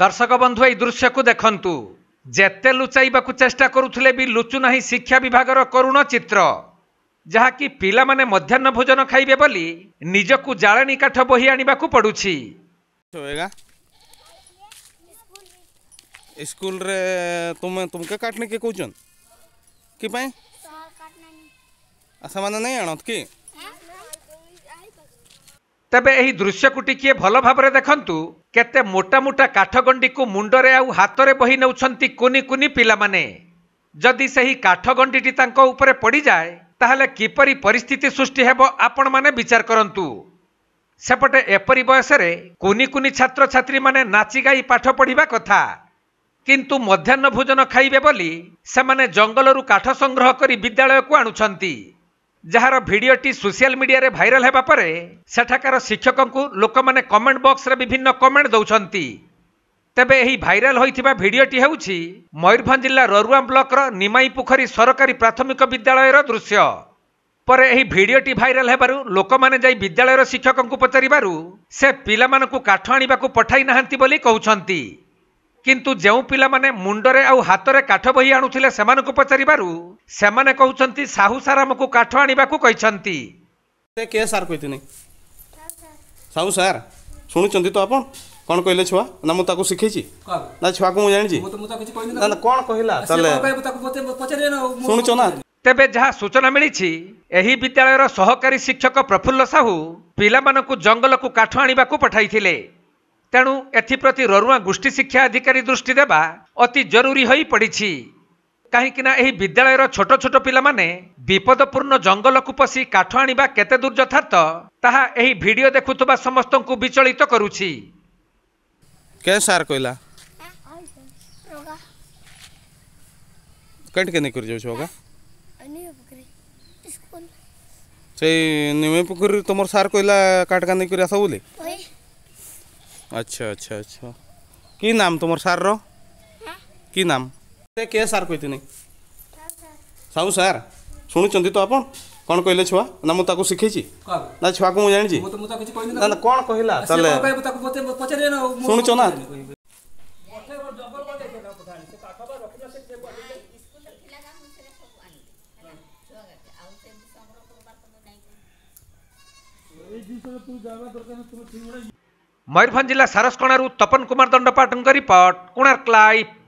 ଦର୍ଶକ ବନ୍ଧୁ ଏହି ଦୃଶ୍ୟକୁ ଦେଖନ୍ତୁ ଯେତେ ଲୁଚାଇବାକୁ ଚେଷ୍ଟା କରୁଥିଲେ ବି ଲୁଚୁ ନାହିଁ ଶିକ୍ଷା ବିଭାଗର କରୁଣ ଚିତ୍ର ଯାହାକି ପିଲାମାନେ ମଧ୍ୟାହ୍ନ ଭୋଜନ ଖାଇବେ ବୋଲି ନିଜକୁ ଜାଳେଣୀ କାଠ ବୋହି ଆଣିବାକୁ ପଡ଼ୁଛି ସ୍କୁଲରେ ତୁମେ ତୁମକେ କାଟନେ କିଏ କହୁଛନ୍ କି ପାଇଁ ସେମାନେ ନାଇଁ ଆଣତ କି ତେବେ ଏହି ଦୃଶ୍ୟକୁ ଟିକିଏ ଭଲ ଭାବରେ ଦେଖନ୍ତୁ କେତେ ମୋଟା ମୋଟା କାଠଗଣ୍ଡିକୁ ମୁଣ୍ଡରେ ଆଉ ହାତରେ ବହି ନେଉଛନ୍ତି କୁନି କୁନି ପିଲାମାନେ ଯଦି ସେହି କାଠଗଣ୍ଡିଟି ତାଙ୍କ ଉପରେ ପଡ଼ିଯାଏ ତାହେଲେ କିପରି ପରିସ୍ଥିତି ସୃଷ୍ଟି ହେବ ଆପଣମାନେ ବିଚାର କରନ୍ତୁ ସେପଟେ ଏପରି ବୟସରେ କୁନି କୁନି ଛାତ୍ରଛାତ୍ରୀମାନେ ନାଚି ଗାଇ ପାଠ ପଢ଼ିବା କଥା କିନ୍ତୁ ମଧ୍ୟାହ୍ନ ଭୋଜନ ଖାଇବେ ବୋଲି ସେମାନେ ଜଙ୍ଗଲରୁ କାଠ ସଂଗ୍ରହ କରି ବିଦ୍ୟାଳୟକୁ ଆଣୁଛନ୍ତି ଯାହାର ଭିଡ଼ିଓଟି ସୋସିଆଲ ମିଡ଼ିଆରେ ଭାଇରାଲ ହେବା ପରେ ସେଠାକାର ଶିକ୍ଷକଙ୍କୁ ଲୋକମାନେ କମେଣ୍ଟ ବକ୍ସରେ ବିଭିନ୍ନ କମେଣ୍ଟ ଦେଉଛନ୍ତି ତେବେ ଏହି ଭାଇରାଲ ହୋଇଥିବା ଭିଡ଼ିଓଟି ହେଉଛି ମୟୂରଭଞ୍ଜ ଜିଲ୍ଲା ରରୁଆ ବ୍ଲକର ନିମାଇ ପୋଖରୀ ସରକାରୀ ପ୍ରାଥମିକ ବିଦ୍ୟାଳୟର ଦୃଶ୍ୟ ପରେ ଏହି ଭିଡ଼ିଓଟି ଭାଇରାଲ ହେବାରୁ ଲୋକମାନେ ଯାଇ ବିଦ୍ୟାଳୟର ଶିକ୍ଷକଙ୍କୁ ପଚାରିବାରୁ ସେ ପିଲାମାନଙ୍କୁ କାଠ ଆଣିବାକୁ ପଠାଇ ନାହାନ୍ତି ବୋଲି କହୁଛନ୍ତି କିନ୍ତୁ ଯେଉଁ ପିଲାମାନେ ମୁଣ୍ଡରେ ଆଉ ହାତରେ କାଠ ବହି ଆଣୁଥିଲେ ସେମାନଙ୍କୁ ପଚାରିବାରୁ ସେମାନେ କହୁଛନ୍ତି ସାହୁ ସାର୍ ଆମକୁ କାଠ ଆଣିବାକୁ କହିଛନ୍ତି ଶୁଣୁଛନ୍ତି ତ ଆପଣ କ'ଣ କହିଲେ ଛୁଆ ନା ମୁଁ ତାକୁ ଶିଖେଇଛି ନା ଛୁଆକୁ ମୁଁ ଜାଣିଛି କ'ଣ କହିଲା ଶୁଣୁଛ ନା ତେବେ ଯାହା ସୂଚନା ମିଳିଛି ଏହି ବିଦ୍ୟାଳୟର ସହକାରୀ ଶିକ୍ଷକ ପ୍ରଫୁଲ୍ଲ ସାହୁ ପିଲାମାନଙ୍କୁ ଜଙ୍ଗଲକୁ କାଠ ଆଣିବାକୁ ପଠାଇଥିଲେ ତେଣୁ ଏଥିପ୍ରତି ରରୁଆ ଗୋଷ୍ଠୀ ଶିକ୍ଷା ଅଧିକାରୀ ଦୃଷ୍ଟି ଦେବା ଅତି ଜରୁରୀ ହୋଇ ପଡ଼ିଛି କାହିଁକି ଏହି ବିଦ୍ୟାଳୟର ଛୋଟ ଛୋଟ ପିଲାମାନେ ବିପଦପୂର୍ଣ୍ଣ ଜଙ୍ଗଲକୁ ପଶି କାଠ ଆଣିବା କେତେ ଦୂର ଯଥାର୍ଥ ତାହା ଏହି ଭିଡ଼ିଓ ଦେଖୁଥିବା ସମସ୍ତଙ୍କୁ ବିଚଳିତ କରୁଛି ସେଇ ନିମେ ପୋଖରୀରୁ ତୁମର ସାର୍ କହିଲା କାଠ କରି ଆସ ବୋଲି अच्छा अच्छा अच्छा कि नाम तुम सार रो नाम के सार कही साहू सार शुणी तो आप कौन कहले छुआ ना मुझे शिखे ना छुआ को जानी कौन कहला शुणु ना এই জিনিসটা তুই জানা দরকার তুমি ঠিক मयूरभञ्ज जिल्ला सारसकणाहरू तपन कुमार दण्डपाठन रिपोर्ट पट कोणार्क